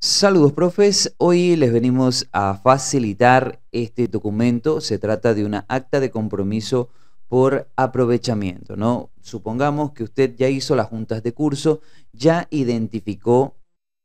Saludos, profes. Hoy les venimos a facilitar este documento. Se trata de una acta de compromiso por aprovechamiento, ¿no? Supongamos que usted ya hizo las juntas de curso, ya identificó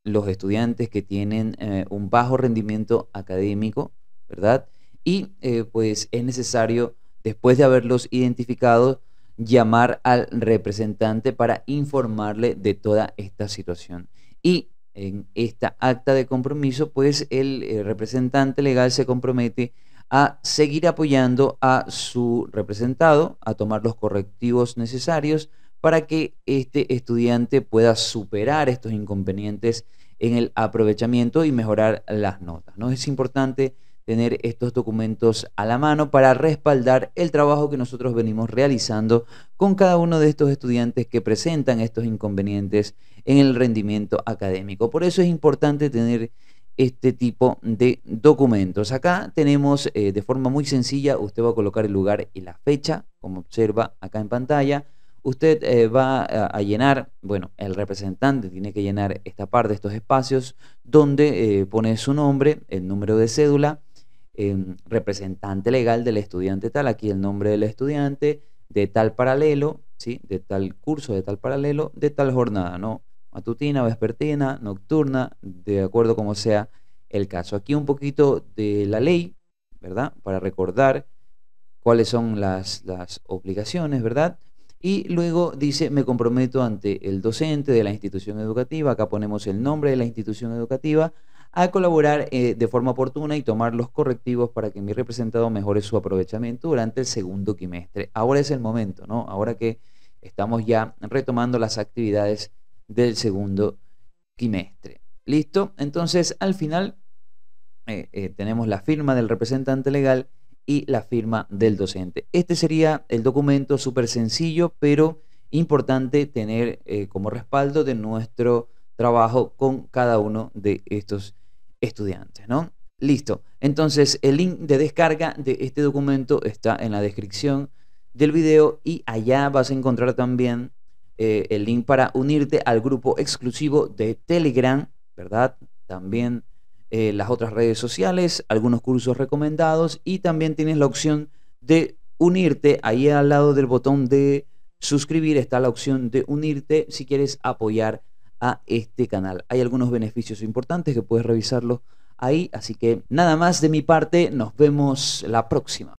los estudiantes que tienen eh, un bajo rendimiento académico, ¿verdad? Y eh, pues es necesario, después de haberlos identificado, llamar al representante para informarle de toda esta situación. Y en esta acta de compromiso, pues el eh, representante legal se compromete a seguir apoyando a su representado, a tomar los correctivos necesarios para que este estudiante pueda superar estos inconvenientes en el aprovechamiento y mejorar las notas. ¿no? Es importante tener estos documentos a la mano para respaldar el trabajo que nosotros venimos realizando con cada uno de estos estudiantes que presentan estos inconvenientes en el rendimiento académico. Por eso es importante tener este tipo de documentos. Acá tenemos eh, de forma muy sencilla, usted va a colocar el lugar y la fecha, como observa acá en pantalla. Usted eh, va a, llenar, bueno, el representante tiene que llenar esta parte, estos espacios, donde eh, pone su nombre, el número de cédula, Em, representante legal del estudiante tal, aquí el nombre del estudiante, de tal paralelo, ¿sí? de tal curso, de tal paralelo, de tal jornada, ¿no? Matutina, vespertina, nocturna, de acuerdo como sea el caso. Aquí un poquito de la ley, ¿verdad? Para recordar cuáles son las, las obligaciones, ¿verdad? Y luego dice, me comprometo ante el docente de la institución educativa, acá ponemos el nombre de la institución educativa, a colaborar eh, de forma oportuna y tomar los correctivos para que mi representado mejore su aprovechamiento durante el segundo quimestre. Ahora es el momento, ¿no? Ahora que estamos ya retomando las actividades del segundo quimestre. ¿Listo? Entonces, al final eh, eh, tenemos la firma del representante legal y la firma del docente. Este sería el documento súper sencillo, pero importante tener como respaldo de nuestro trabajo con cada uno de estos estudiantes, ¿no? Listo. Entonces, el link de descarga de este documento está en la descripción del video y allá vas a encontrar también eh, el link para unirte al grupo exclusivo de Telegram, ¿verdad? También eh, las otras redes sociales, algunos cursos recomendados y también tienes la opción de unirte. Ahí al lado del botón de suscribir está la opción de unirte si quieres apoyar a este canal. Hay algunos beneficios importantes que puedes revisarlos ahí, así que nada más de mi parte, nos vemos la próxima.